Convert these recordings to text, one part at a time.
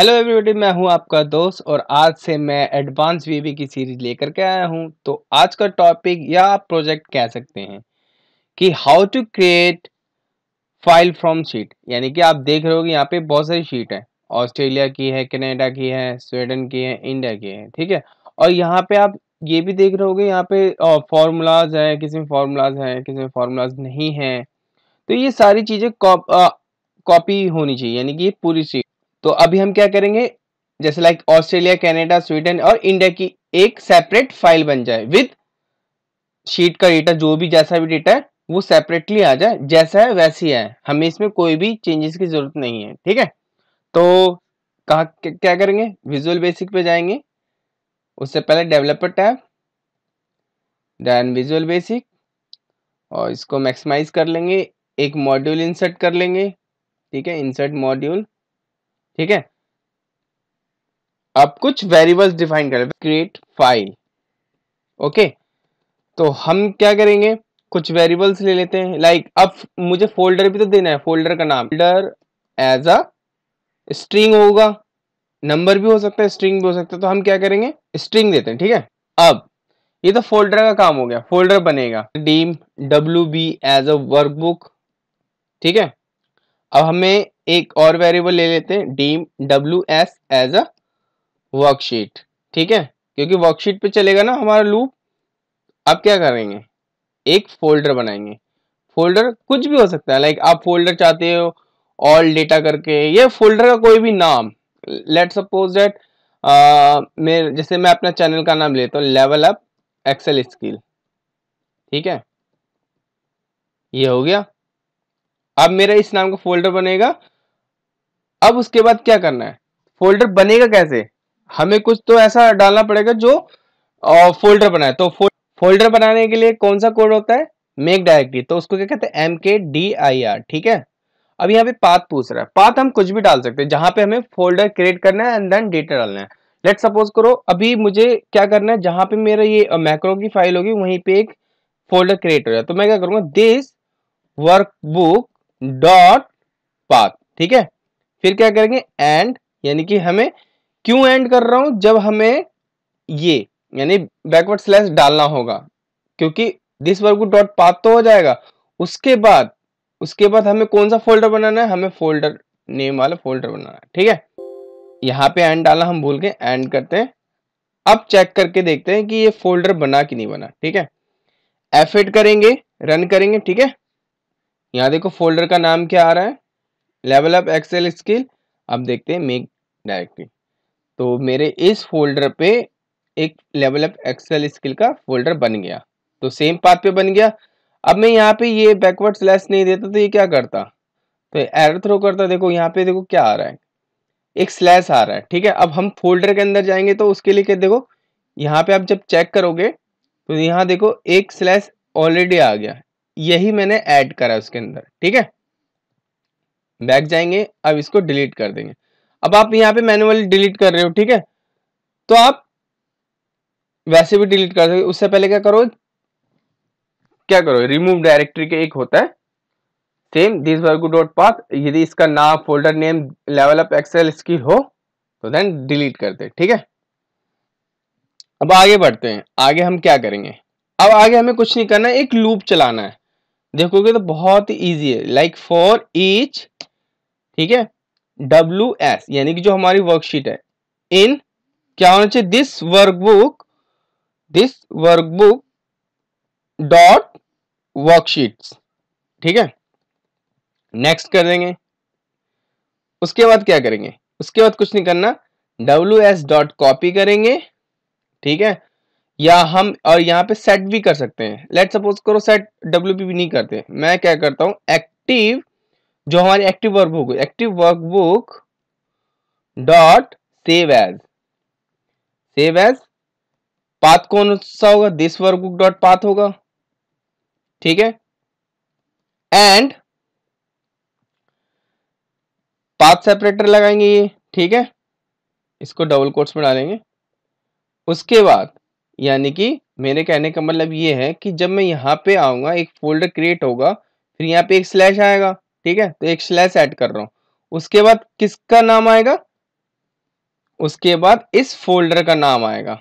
hello everybody मैं हूं आपका दोस्त और आज से मैं एडवांस वीवी की सीरीज लेकर के आया हूं तो आज का टॉपिक या आप प्रोजेक्ट कह सकते हैं कि how to create file from sheet यानी कि आप देख रहे हो यहाँ पे बहुत सारी शीट है ऑस्ट्रेलिया की है कनाडा की है स्वीडन की है इंडिया की है ठीक है और यहाँ पे आप ये भी देख रहे हो यहाँ पे फार्मूलाज है किसी में फार्मूलाज है किसी में फार्मूलाज नहीं है तो ये सारी चीज़ें कॉपी होनी चाहिए यानी कि ये पूरी शीट तो अभी हम क्या करेंगे जैसे लाइक ऑस्ट्रेलिया कैनेडा स्वीडन और इंडिया की एक सेपरेट फाइल बन जाए विद शीट का डेटा जो भी जैसा भी डेटा है वो सेपरेटली आ जाए जैसा है वैसी है हमें इसमें कोई भी चेंजेस की जरूरत नहीं है ठीक है तो कहा क्या करेंगे विजुअल बेसिक पे जाएंगे उससे पहले developer tab then visual basic और इसको मैक्सिमाइज कर लेंगे एक मॉड्यूल इंसर्ट कर लेंगे ठीक है इंसर्ट मॉड्यूल ठीक है अब कुछ वेरिएबल्स डिफाइन करें क्रिएट फाइल ओके तो हम क्या करेंगे कुछ वेरिएबल्स ले लेते हैं लाइक like, अब मुझे फोल्डर भी तो देना है फोल्डर का नाम फोल्डर एज अ स्ट्रिंग होगा नंबर भी हो सकता है स्ट्रिंग भी हो सकता है तो हम क्या करेंगे स्ट्रिंग देते हैं ठीक है अब ये तो फोल्डर का काम हो गया फोल्डर बनेगा dim W B as a work ठीक है अब हमें एक और वेरिएबल ले लेते हैं dim W S as a worksheet ठीक है क्योंकि वर्कशीट पे चलेगा ना हमारा लूप अब क्या करेंगे एक फोल्डर बनाएंगे फोल्डर कुछ भी हो सकता है लाइक आप फोल्डर चाहते हो ऑल डेटा करके ये फोल्डर का कोई भी नाम लेट सपोज डेट मेरे जैसे मैं अपना चैनल का नाम लेता हूँ लेवल अप एक्सेल स्किल ठीक है ये हो गया अब मेरा इस नाम का फोल्डर बनेगा अब उसके बाद क्या करना है फोल्डर बनेगा कैसे हमें कुछ तो ऐसा डालना पड़ेगा जो फोल्डर बनाए तो फोल्डर बनाने के लिए कौन सा कोड होता है मेक डायरेक्टरी तो उसको क्या कहते हैं एम के डी आई आर ठीक है अब यहाँ पे पाथ पूछ रहा है पाथ हम कुछ भी डाल सकते हैं जहां पे हमें फोल्डर क्रिएट करना है एंड देन डेटा डालना है लेट सपोज करो अभी मुझे क्या करना है जहां पे मेरा ये मैक्रो की फाइल होगी वहीं पे एक फोल्डर क्रिएट हो जाए तो मैं क्या करूंगा this workbook dot path ठीक है फिर क्या करेंगे एंड यानी कि हमें क्यों एंड कर रहा हूं जब हमें ये यानी बैकवर्ड स्लैश डालना होगा क्योंकि दिस वर्ग डॉट पाथ तो हो जाएगा उसके बाद उसके बाद हमें कौन सा फोल्डर बनाना है हमें फोल्डर नेम वाला फोल्डर बनाना है ठीक है यहाँ पे एंड डाला हम भूल के एंड करते हैं अब चेक करके देखते हैं कि ये फोल्डर बना कि नहीं बना ठीक है एफ करेंगे रन करेंगे ठीक है यहाँ देखो फोल्डर का नाम क्या आ रहा है लेवल अप एक्सेल स्किल अब देखते हैं मेक डायरेक्टरी तो मेरे इस फोल्डर पे एक लेवल अप एक्सेल स्किल का फोल्डर बन गया तो सेम पाथ पे बन गया अब मैं यहाँ पे ये बैकवर्ड स्लैश नहीं देता तो ये क्या करता तो एरर थ्रो करता देखो यहाँ पे देखो क्या आ रहा है एक स्लैश आ रहा है ठीक है अब हम फोल्डर के अंदर जाएंगे तो उसके लिए क्या देखो यहाँ पे आप जब चेक करोगे तो यहाँ देखो एक स्लैश ऑलरेडी आ गया यही मैंने ऐड करा उसके अंदर ठीक है बैक जाएंगे अब इसको डिलीट कर देंगे अब आप यहाँ पे मैनुअली डिलीट कर रहे हो ठीक है तो आप वैसे भी डिलीट कर सकते उससे पहले क्या करो क्या करो रिमूव डायरेक्टरी के एक होता है same this workbook dot path यदि इसका नाम folder name level up Excel skill हो तो देन डिलीट करते ठीक है अब आगे बढ़ते हैं आगे हम क्या करेंगे अब आगे हमें कुछ नहीं करना एक लूप चलाना है देखोगे तो बहुत ही ईजी है लाइक फॉर ईच ठीक है डब्ल्यू एस यानी कि जो हमारी वर्कशीट है इन क्या होना चाहिए this workbook this workbook dot worksheets ठीक है नेक्स्ट कर देंगे उसके बाद क्या करेंगे उसके बाद कुछ नहीं करना डब्ल्यू एस डॉट कॉपी करेंगे ठीक है या हम और यहाँ पे सेट भी कर सकते हैं लेट सपोज करो सेट डब्ल्यू पी भी नहीं करते मैं क्या करता हूं एक्टिव जो हमारी active workbook active workbook dot save as save as path कौन सा होगा this workbook dot path होगा ठीक है एंड पाथ सेपरेटर लगाएंगे ये ठीक है इसको डबल कोट्स में डालेंगे उसके बाद यानी कि मेरे कहने का मतलब ये है कि जब मैं यहां पे आऊंगा एक फोल्डर क्रिएट होगा फिर यहां पे एक स्लैश आएगा ठीक है तो एक स्लैश ऐड कर रहा हूं उसके बाद किसका नाम आएगा उसके बाद इस फोल्डर का नाम आएगा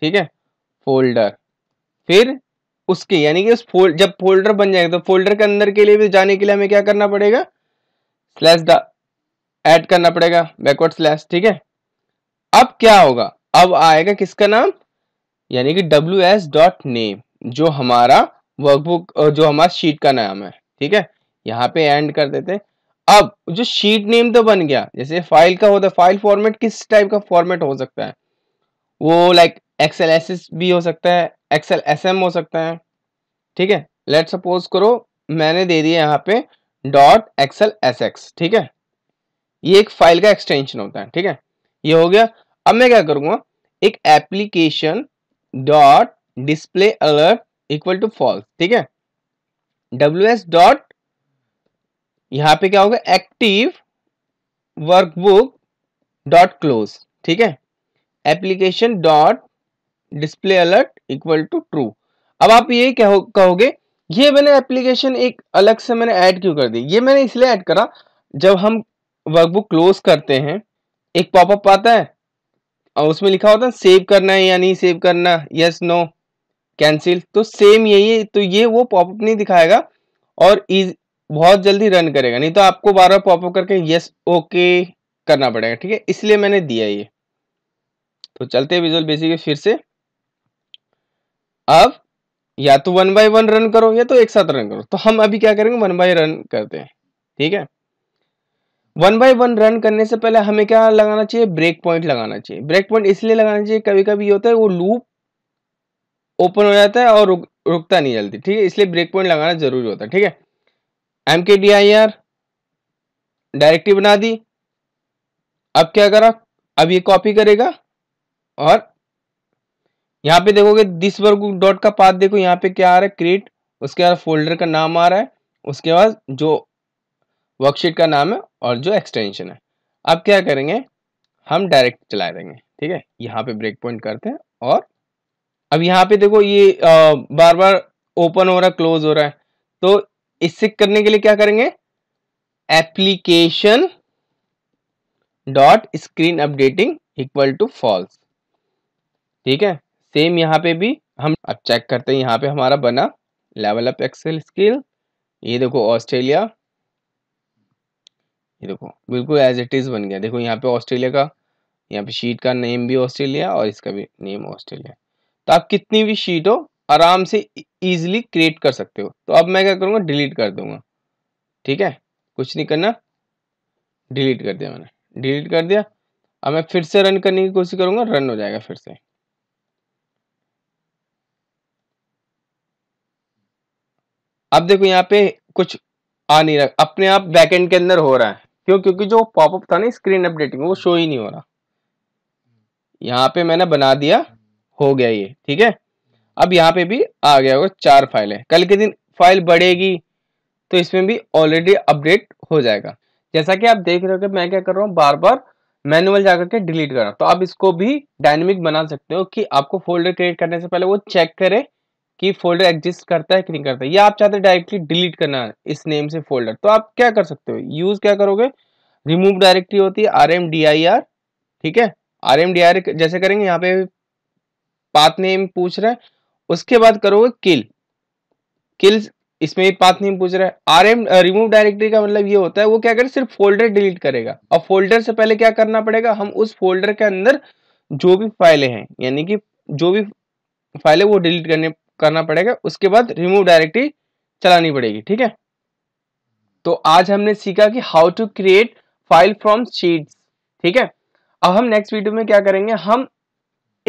ठीक है फोल्डर फिर उसके यानी कि उस फोल्ड जब फोल्डर बन जाएगा तो फोल्डर के अंदर के लिए भी जाने के लिए हमें क्या करना पड़ेगा स्लैश द ऐड करना पड़ेगा बैकवर्ड स्लैश ठीक है अब क्या होगा अब आएगा किसका नाम यानी कि डब्ल्यू एस डॉट नेम जो हमारा वर्कबुक जो हमारा शीट का नाम है ठीक है यहाँ पे एंड कर देते अब जो शीट नेम तो बन गया जैसे फाइल का होता है फाइल फॉर्मेट किस टाइप का फॉर्मेट हो सकता है वो लाइक एक्सएल एस एस भी हो सकता है एक्सएल एस एम हो सकता है ठीक है लेट सपोज करो मैंने दे दिया यहाँ पे डॉट एक्सएल एस एक्स ठीक है ये एक फाइल का एक्सटेंशन होता है ठीक है ये हो गया अब मैं क्या करूंगा एक application dot display alert equal to false ठीक है डब्ल्यू एस डॉट यहां पे क्या होगा एक्टिव वर्कबुक डॉट क्लोज ठीक है application dot display alert equal to true अब आप ये कहोगे ये मैंने एप्लीकेशन एक अलग से मैंने ऐड क्यों कर दी ये मैंने इसलिए ऐड करा जब हम वर्कबुक क्लोज करते हैं एक पॉपअप आता है और उसमें लिखा होता है सेव करना है या नहीं सेव करना यस नो कैंसिल तो सेम यही है तो ये वो पॉपअप नहीं दिखाएगा और इज बहुत जल्दी रन करेगा नहीं तो आपको बार बार पॉपअप करके यस ओके करना पड़ेगा ठीक है इसलिए मैंने दिया ये तो चलते हैं विजुअल बेसिक फिर से अब या तो वन बाय वन रन करो या तो एक साथ रन करो तो हम अभी क्या करेंगे वन बाय रन करते हैं ठीक है वन बाय वन रन करने से पहले हमें क्या लगाना चाहिए ब्रेक पॉइंट लगाना चाहिए ब्रेक पॉइंट इसलिए लगाना चाहिए कभी कभी होता है वो लूप ओपन हो जाता है और रुक, रुकता नहीं जल्दी ठीक है इसलिए ब्रेक पॉइंट लगाना जरूरी होता है ठीक है एम के डी आई आर डायरेक्टिव बना दी अब क्या करा अब ये कॉपी करेगा और यहाँ पे देखोगे दिस वर्ग डॉट का पाथ देखो यहाँ पे क्या आ रहा है क्रिएट उसके बाद फोल्डर का नाम आ रहा है उसके बाद जो वर्कशीट का नाम है और जो एक्सटेंशन है अब क्या करेंगे हम डायरेक्ट चला देंगे ठीक है यहाँ पे ब्रेक पॉइंट करते हैं और अब यहाँ पे देखो ये आ, बार बार ओपन हो रहा है क्लोज हो रहा है तो इससे करने के लिए क्या करेंगे application dot screen updating equal to false ठीक है सेम यहां पे भी हम अब चेक करते हैं यहां पे हमारा बना लेवल अप एक्सेल स्किल ये देखो ऑस्ट्रेलिया ये देखो बिल्कुल एज इट इज बन गया देखो यहाँ पे ऑस्ट्रेलिया का यहाँ पे शीट का नेम भी ऑस्ट्रेलिया और इसका भी नेम ऑस्ट्रेलिया तो आप कितनी भी शीट हो आराम से ईजिली क्रिएट कर सकते हो तो अब मैं क्या करूँगा डिलीट कर दूंगा ठीक है कुछ नहीं करना डिलीट कर दिया मैंने डिलीट कर दिया अब मैं फिर से रन करने की कोशिश करूँगा रन हो जाएगा फिर से अब देखो यहाँ पे कुछ आ नहीं रहा अपने आप बैकएंड के अंदर हो रहा है क्यों क्योंकि जो पॉपअप था ना स्क्रीन अपडेटिंग वो शो ही नहीं हो रहा यहाँ पे मैंने बना दिया हो गया ये ठीक है अब यहाँ पे भी आ गया होगा चार फाइल है कल के दिन फाइल बढ़ेगी तो इसमें भी ऑलरेडी अपडेट हो जाएगा जैसा कि आप देख रहे हो कि मैं क्या कर रहा हूँ बार बार मैनुअल जाकर के डिलीट कर रहा हूँ तो आप इसको भी डायनेमिक बना सकते हो कि आपको फोल्डर क्रिएट करने से पहले वो चेक करे कि फोल्डर एग्जिस्ट करता है कि नहीं करता या आप चाहते हैं डायरेक्टली डिलीट करना है इस नेम से फोल्डर तो आप क्या कर सकते हो यूज़ क्या करोगे रिमूव डायरेक्टरी होती है R M D I R ठीक है आर एम डी आर जैसे करेंगे यहाँ पे पाथ नेम पूछ रहे हैं उसके बाद करोगे किल किल इसमें भी पाथ नेम पूछ रहा है आर एम रिमूव डायरेक्टरी का मतलब ये होता है वो क्या करे सिर्फ फोल्डर डिलीट करेगा और फोल्डर से पहले क्या करना पड़ेगा हम उस फोल्डर के अंदर जो भी फाइलें हैं यानी कि जो भी फाइलें वो डिलीट करने करना पड़ेगा उसके बाद रिमूव डायरेक्टरी चलानी पड़ेगी ठीक है तो आज हमने सीखा कि how to create file from sheets ठीक है अब हम नेक्स्ट वीडियो में क्या करेंगे हम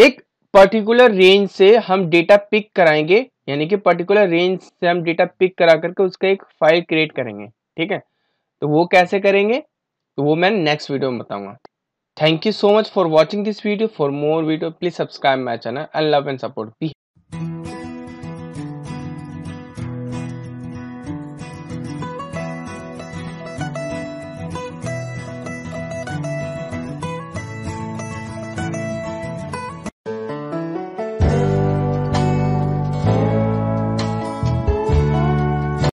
एक पर्टिकुलर रेंज से हम डेटा पिक कराएंगे यानी कि पर्टिकुलर रेंज से हम डेटा पिक करा करके उसका एक फाइल क्रिएट करेंगे ठीक है तो वो कैसे करेंगे तो वो मैं नेक्स्ट वीडियो में बताऊंगा thank you so much for watching this video for more video please subscribe my channel and love and support P